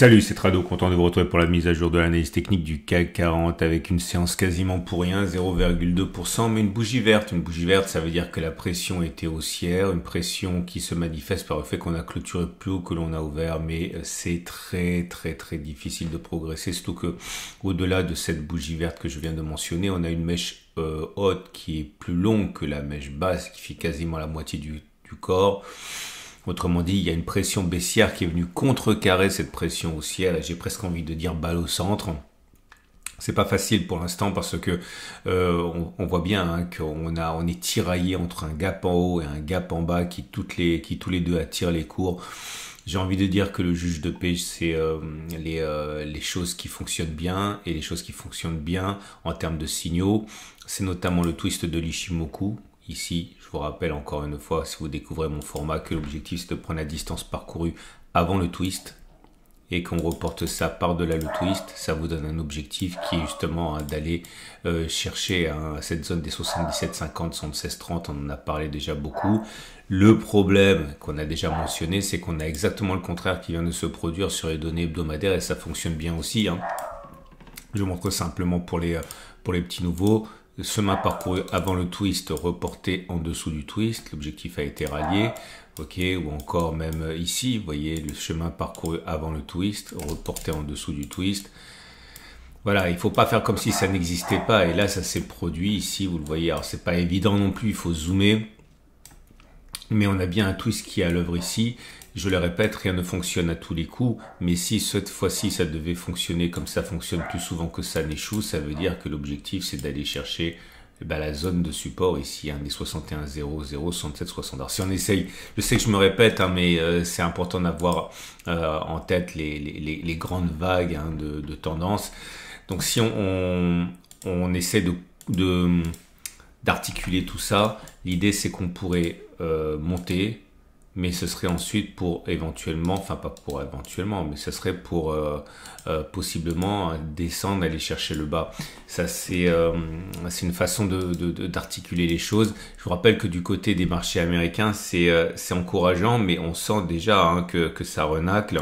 Salut, c'est Trado, content de vous retrouver pour la mise à jour de l'analyse technique du CAC 40 avec une séance quasiment pour rien, 0,2%, mais une bougie verte. Une bougie verte, ça veut dire que la pression était haussière, une pression qui se manifeste par le fait qu'on a clôturé plus haut que l'on a ouvert, mais euh, c'est très très très difficile de progresser, surtout que au-delà de cette bougie verte que je viens de mentionner, on a une mèche euh, haute qui est plus longue que la mèche basse, qui fait quasiment la moitié du corps. Autrement dit, il y a une pression baissière qui est venue contrecarrer cette pression haussière j'ai presque envie de dire balle au centre. C'est pas facile pour l'instant parce que euh, on, voit bien hein, qu'on a on est tiraillé entre un gap en haut et un gap en bas qui toutes les qui tous les deux attirent les cours. J'ai envie de dire que le juge de paix, c'est euh, euh, les, choses qui fonctionnent bien et les choses qui fonctionnent bien en termes de signaux. C'est notamment le twist de l'Ishimoku, Ici, je vous rappelle encore une fois, si vous découvrez mon format, que l'objectif c'est de prendre la distance parcourue avant le twist et qu'on reporte ça par-delà le twist, ça vous donne un objectif qui est justement hein, d'aller euh, chercher hein, cette zone des 77, 50, 77,50, 30. on en a parlé déjà beaucoup. Le problème qu'on a déjà mentionné, c'est qu'on a exactement le contraire qui vient de se produire sur les données hebdomadaires et ça fonctionne bien aussi. Hein. Je vous montre simplement pour les, euh, pour les petits nouveaux. Le chemin parcouru avant le twist reporté en dessous du twist, l'objectif a été rallié, ok, ou encore même ici, vous voyez, le chemin parcouru avant le twist reporté en dessous du twist. Voilà, il faut pas faire comme si ça n'existait pas, et là ça s'est produit ici, vous le voyez, alors c'est pas évident non plus, il faut zoomer, mais on a bien un twist qui est à l'œuvre ici. Je le répète, rien ne fonctionne à tous les coups, mais si cette fois-ci ça devait fonctionner comme ça fonctionne plus souvent que ça n'échoue, ça veut dire que l'objectif c'est d'aller chercher eh ben, la zone de support ici, hein, des 61 0, 67, 60. si on essaye, je sais que je me répète, hein, mais euh, c'est important d'avoir euh, en tête les, grandes vagues hein, de, de Donc si on, on, essaie de d'articuler tout ça. L'idée, c'est qu'on pourrait euh, monter, mais ce serait ensuite pour éventuellement, enfin pas pour éventuellement, mais ce serait pour euh, euh, possiblement descendre, aller chercher le bas. Ça, c'est une façon d'articuler de, les choses. Je vous rappelle que du côté des marchés américains, c'est encourageant, mais on sent déjà hein, que, que ça renacle.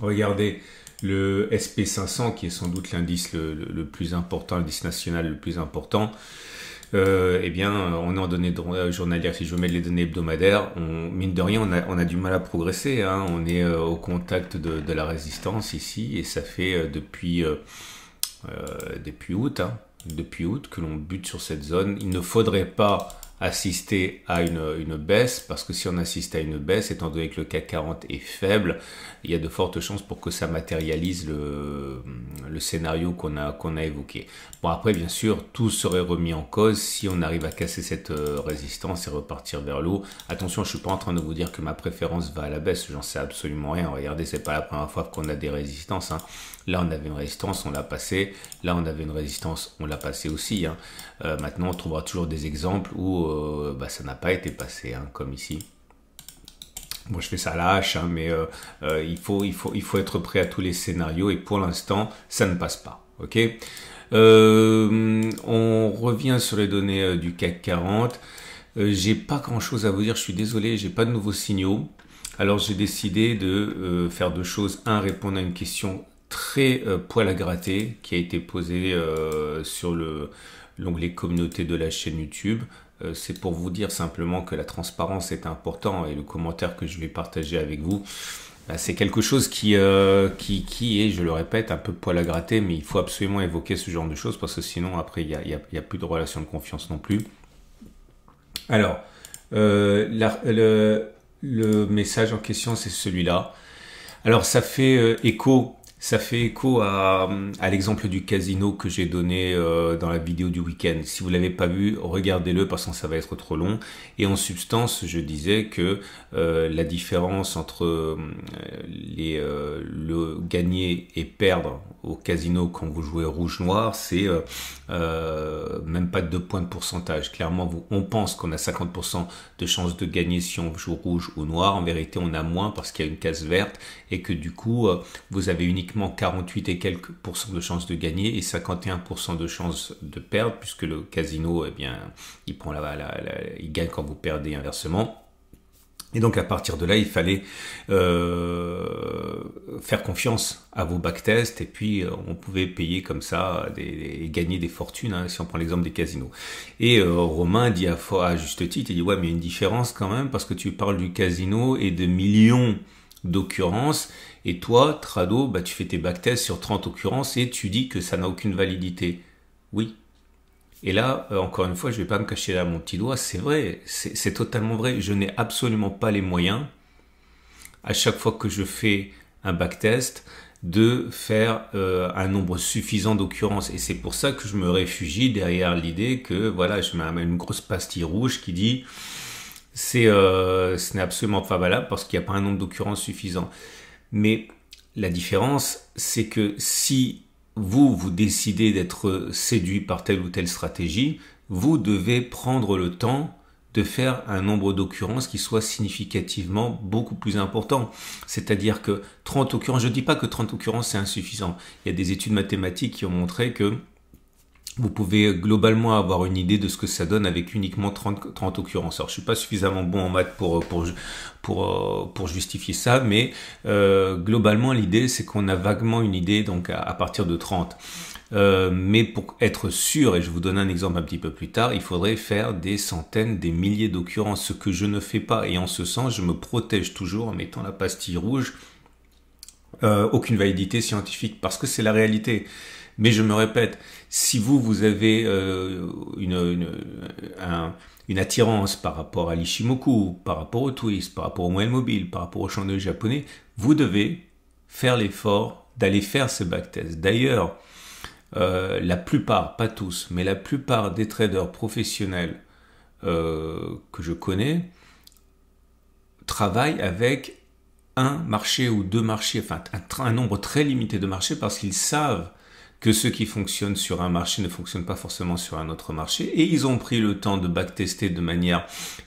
Regardez, le SP500, qui est sans doute l'indice le, plus important, l'indice national le plus important, euh, eh bien, on est en données euh, journalières. Si je mets les données hebdomadaires, on, mine de rien, on a, du mal à progresser. Hein. On est euh, au contact de, la résistance ici, et ça fait euh, depuis, depuis août, hein, depuis août que l'on bute sur cette zone. Il ne faudrait pas assister à une, une, baisse, parce que si on assiste à une baisse, étant donné que le CAC 40 est faible, il y a de fortes chances pour que ça matérialise le, le scénario qu'on a, qu'on a évoqué. Bon, après, bien sûr, tout serait remis en cause si on arrive à casser cette euh, résistance et repartir vers l'eau. Attention, je ne suis pas en train de vous dire que ma préférence va à la baisse, j'en sais absolument rien. Regardez, c'est pas la première fois qu'on a des résistances. Hein. Là, on avait une résistance, on l'a passé. Là, on avait une résistance, on l'a passé aussi. Hein. Euh, maintenant, on trouvera toujours des exemples où euh, bah, ça n'a pas été passé, hein, comme ici. bon, je fais ça à la hein, mais euh, il, faut, il, faut, il faut être prêt à tous les scénarios. Et pour l'instant, ça ne passe pas. OK On revient sur les données du CAC 40. j'ai pas grand chose à vous dire, je suis désolé, j'ai pas de nouveaux signaux. Alors j'ai décidé de faire deux choses. Un, répondre à une question très euh, poil à gratter qui a été posé euh, sur le l'onglet communauté de la chaîne YouTube. Euh, c'est pour vous dire simplement que la transparence est important et le commentaire que je vais partager avec vous, bah, c'est quelque chose qui, qui, qui est, je le répète, un peu poil à gratter, mais il faut absolument évoquer ce genre de choses parce que sinon après il n'y a, a, plus de relation de confiance non plus. Alors, le, le, message en question c'est celui-là. Alors ça fait écho ça fait écho à, l'exemple du casino que j'ai donné euh, dans la vidéo du week-end. Si vous l'avez pas vu, regardez-le parce que ça va être trop long. Et en substance, je disais que euh, la différence entre euh, les, le gagner et perdre au casino quand vous jouez rouge-noir, c'est même pas deux points de pourcentage. Clairement, on pense qu'on a 50% de chances de gagner si on joue rouge ou noir. En vérité, on a moins parce qu'il y a une case verte et que du coup, vous avez uniquement 48 et quelques pourcents de chances de gagner et 51% de chances de perdre, puisque le casino, eh bien, il, prend la, il gagne quand vous perdez inversement. Et donc à partir de là, il fallait euh, faire confiance à vos backtests et puis euh, on pouvait payer comme ça et gagner des fortunes, hein, si on prend l'exemple des casinos. Et euh, Romain dit à, à juste titre, il dit ouais mais il y a une différence quand même parce que tu parles du casino et de millions d'occurrence Et toi, Trado, bah, tu fais tes backtests sur 30 occurrences et tu dis que ça n'a aucune validité. Oui. Et là, euh, encore une fois, je ne vais pas me cacher là mon petit doigt, c'est vrai, c'est totalement vrai. Je n'ai absolument pas les moyens, à chaque fois que je fais un backtest, de faire euh, un nombre suffisant d'occurrences. Et c'est pour ça que je me réfugie derrière l'idée que voilà, je mets une grosse pastille rouge qui dit c'est, euh, ce n'est absolument pas valable parce qu'il n'y a pas un nombre d'occurrences suffisant. Mais la différence, c'est que si vous, vous décidez d'être séduit par telle ou telle stratégie, vous devez prendre le temps de faire un nombre d'occurrences qui soit significativement beaucoup plus important. C'est-à-dire que 30 occurrences, je ne dis pas que 30 occurrences c'est insuffisant. Il y a des études mathématiques qui ont montré que vous pouvez globalement avoir une idée de ce que ça donne avec uniquement 30, occurrences. Alors, je suis pas suffisamment bon en maths pour, pour, pour, justifier ça, mais euh, globalement, l'idée, c'est qu'on a vaguement une idée donc à, partir de 30. Euh, mais pour être sûr, et je vous donne un exemple un petit peu plus tard, il faudrait faire des centaines, des milliers d'occurrences, ce que je ne fais pas. Et en ce sens, je me protège toujours en mettant la pastille rouge. Euh, aucune validité scientifique, parce que c'est la réalité. Mais je me répète, si vous, vous avez euh, une, une, attirance par rapport à l'Ishimoku, par rapport au twist, par rapport au moyen mobile, par rapport au chandelier japonais, vous devez faire l'effort d'aller faire ce backtest. D'ailleurs, euh, la plupart, pas tous, mais la plupart des traders professionnels euh, que je connais travaillent avec un marché ou deux marchés, enfin un nombre très limité de marchés parce qu'ils savent que ce qui fonctionne sur un marché ne fonctionne pas forcément sur un autre marché. Et ils ont pris le temps de backtester de manière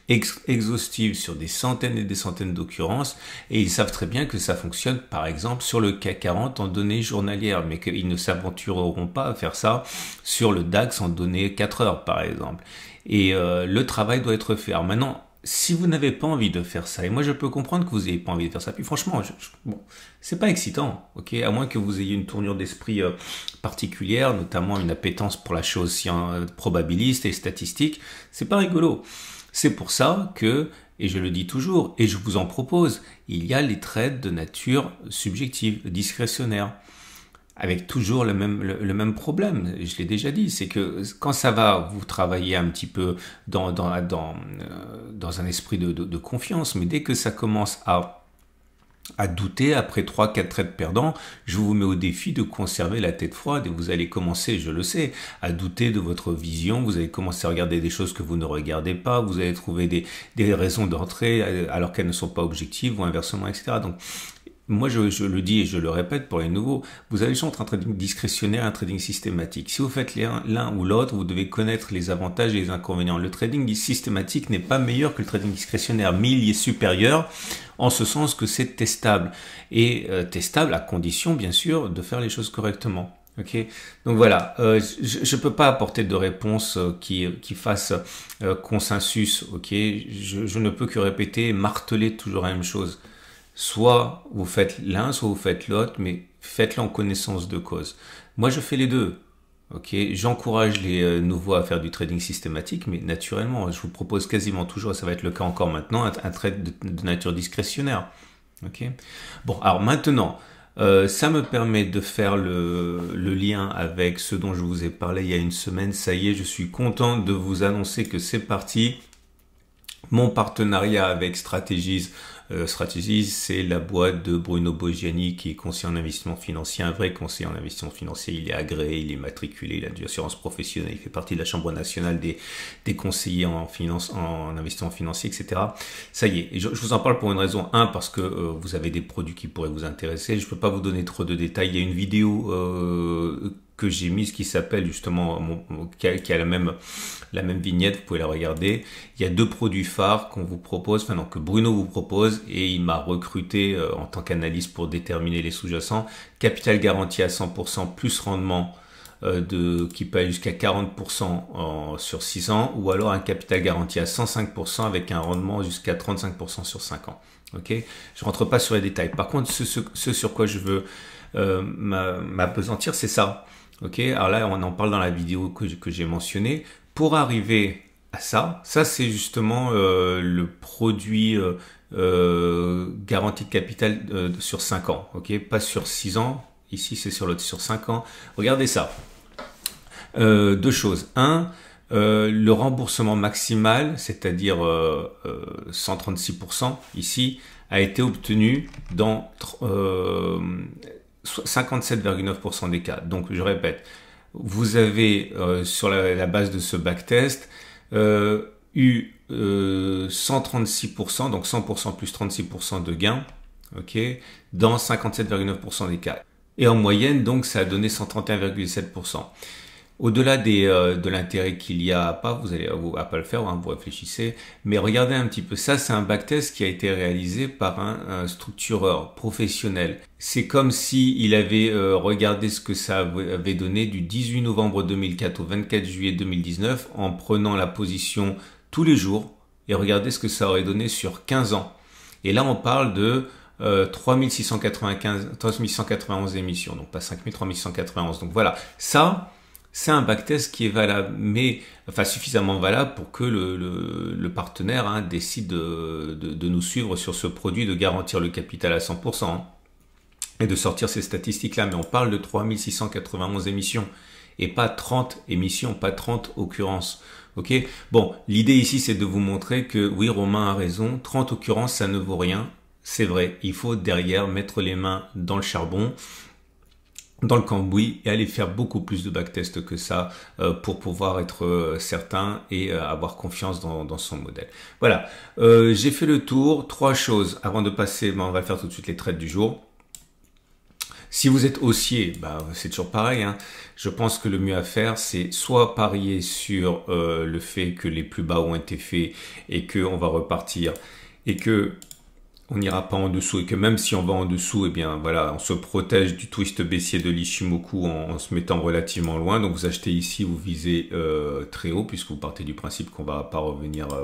exhaustive sur des centaines et des centaines d'occurrences. Et ils savent très bien que ça fonctionne, par exemple, sur le CAC 40 en données journalières, mais qu'ils ne s'aventureront pas à faire ça sur le DAX en données 4 heures, par exemple. Et euh, le travail doit être fait. Alors maintenant, si vous n'avez pas envie de faire ça, et moi je peux comprendre que vous n'ayez pas envie de faire ça, puis franchement, bon, c'est pas excitant, ok, à moins que vous ayez une tournure d'esprit euh, particulière, notamment une appétence pour la chose euh, probabiliste et statistique, c'est pas rigolo. C'est pour ça que, et je le dis toujours, et je vous en propose, il y a les trades de nature subjective, discrétionnaire avec toujours le même, le, même problème, je l'ai déjà dit, c'est que quand ça va, vous travaillez un petit peu dans, dans, euh, dans, un esprit de, confiance, mais dès que ça commence à, à douter, après 3-4 traits perdants, je vous mets au défi de conserver la tête froide et vous allez commencer, je le sais, à douter de votre vision, vous allez commencer à regarder des choses que vous ne regardez pas, vous allez trouver des, raisons d'entrée euh, alors qu'elles ne sont pas objectives ou inversement, etc. Donc moi, je, le dis et je le répète pour les nouveaux, vous choix entre un trading discrétionnaire et un trading systématique. Si vous faites l'un ou l'autre, vous devez connaître les avantages et les inconvénients. Le trading systématique n'est pas meilleur que le trading discrétionnaire, mais il est supérieur en ce sens que c'est testable. Et euh, testable à condition, bien sûr, de faire les choses correctement. donc voilà, euh, je ne peux pas apporter de réponse euh, qui, fasse consensus. je, je ne peux que répéter, marteler toujours la même chose. Soit vous faites l'un, soit vous faites l'autre, mais faites-le en connaissance de cause. Moi, je fais les deux. Ok, j'encourage les euh, nouveaux à faire du trading systématique, mais naturellement, je vous propose quasiment toujours, et ça va être le cas encore maintenant, un, trade de, nature discrétionnaire. Ok. Bon, alors maintenant, euh, ça me permet de faire le, lien avec ce dont je vous ai parlé il y a une semaine. Ça y est, je suis content de vous annoncer que c'est parti. Mon partenariat avec Stratégies. Euh, c'est la boîte de Bruno Bogiani qui est conseiller en investissement financier, un vrai conseiller en investissement financier. Il est agréé, il est matriculé, il a de assurance professionnelle, il fait partie de la Chambre nationale des, des conseillers en, finance, en investissement financier, etc. Ça y est, je, vous en parle pour une raison. Un, parce que euh, vous avez des produits qui pourraient vous intéresser. Je ne peux pas vous donner trop de détails. Il y a une vidéo euh, que j'ai mis, ce qui s'appelle justement, mon, qui, a, la, même, la même vignette, vous pouvez la regarder. Il y a deux produits phares qu'on vous propose, maintenant que Bruno vous propose, et il m'a recruté euh, en tant qu'analyste pour déterminer les sous-jacents. Capital garanti à 100%, plus rendement euh, de, qui paye jusqu'à 40% sur 6 ans, ou alors un capital garanti à 105% avec un rendement jusqu'à 35% sur 5 ans. Ok, je rentre pas sur les détails. Par contre, ce, sur quoi je veux euh, m'apesantir, c'est ça. Ok, alors là, on en parle dans la vidéo que, que j'ai mentionnée. Pour arriver à ça, ça c'est justement euh, le produit euh, euh, garantie de capital euh, sur 5 ans, ok, pas sur 6 ans. Ici, c'est sur l'autre sur 5 ans. Regardez ça. deux choses. Un, le remboursement maximal, c'est-à-dire 136% ici, a été obtenu dans 57,9% des cas. Donc je répète, vous avez euh, sur la, base de ce backtest euh, eu euh, 136%, donc 100% plus 36% de gains, dans 57,9% des cas. Et en moyenne, donc, ça a donné 131,7%. Au-delà des, euh, de l'intérêt qu'il y a pas, vous allez à pas le faire, hein, vous réfléchissez, mais regardez un petit peu. Ça, c'est un backtest qui a été réalisé par un, structureur professionnel. C'est comme si avait euh, regardé ce que ça avait donné du 18 novembre 2004 au 24 juillet 2019 en prenant la position tous les jours et regardez ce que ça aurait donné sur 15 ans. Et là, on parle de euh, 3695, émissions, donc pas 5000, Donc voilà, ça, c'est un backtest qui est valable, mais enfin suffisamment valable pour que le, le, partenaire hein, décide de, nous suivre sur ce produit, de garantir le capital à 100% hein, et de sortir ces statistiques-là. Mais on parle de 3691 émissions et pas 30 émissions, pas 30 occurrences. Ok Bon, l'idée ici, c'est de vous montrer que oui, Romain a raison, 30 occurrences, ça ne vaut rien. C'est vrai, il faut derrière mettre les mains dans le charbon dans le cambouis et aller faire beaucoup plus de backtests que ça euh, pour pouvoir être euh, certain et euh, avoir confiance dans, son modèle. Voilà, j'ai fait le tour. Trois choses avant de passer, ben, on va faire tout de suite les trades du jour. Si vous êtes haussier, ben, c'est toujours pareil. Hein. Je pense que le mieux à faire, c'est soit parier sur le fait que les plus bas ont été faits et qu'on va repartir et que on n'ira pas en dessous et que même si on va en dessous, eh bien voilà, on se protège du twist baissier de l'Ishimoku en, se mettant relativement loin. Donc vous achetez ici, vous visez euh, très haut puisque vous partez du principe qu'on ne va pas revenir euh,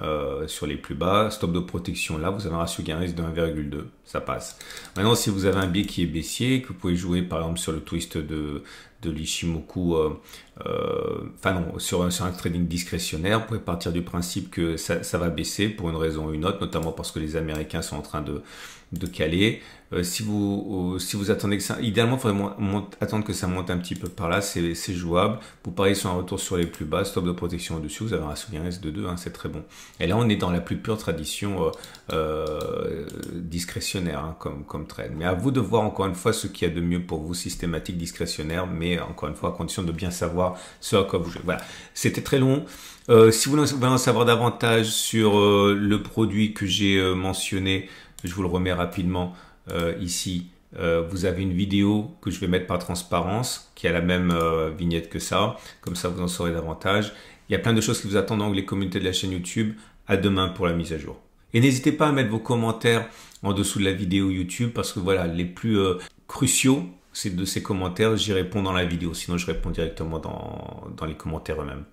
euh, sur les plus bas. Stop de protection là, vous avez un ratio gain risque de 1,2, ça passe. Maintenant si vous avez un biais qui est baissier, que vous pouvez jouer par exemple sur le twist de de l'Ishimoku, euh, euh, enfin non, sur un, trading discrétionnaire, vous pouvez partir du principe que ça, va baisser pour une raison ou une autre, notamment parce que les Américains sont en train de, de caler. Euh, si vous euh, si vous attendez que ça, idéalement, il faudrait attendre que ça monte un petit peu par là, c'est jouable. Vous pariez sur un retour sur les plus bas, stop de protection au-dessus, vous avez un souvenir S de 2, hein, c'est très bon. Et là, on est dans la plus pure tradition euh, discrétionnaire hein, comme, comme trade. Mais à vous de voir encore une fois ce qu'il y a de mieux pour vous, systématique, discrétionnaire, mais encore une fois, à condition de bien savoir ce à quoi vous jouez. Voilà, c'était très long. si vous voulez en savoir davantage sur le produit que j'ai mentionné, je vous le remets rapidement euh, ici. Euh, vous avez une vidéo que je vais mettre par transparence, qui a la même euh, vignette que ça. Comme ça, vous en saurez davantage. Il y a plein de choses qui vous attendent dans les communautés de la chaîne YouTube. À demain pour la mise à jour. Et n'hésitez pas à mettre vos commentaires en dessous de la vidéo YouTube parce que voilà, les plus cruciaux, c'est de ces commentaires. J'y réponds dans la vidéo. Sinon, je réponds directement dans les commentaires eux-mêmes.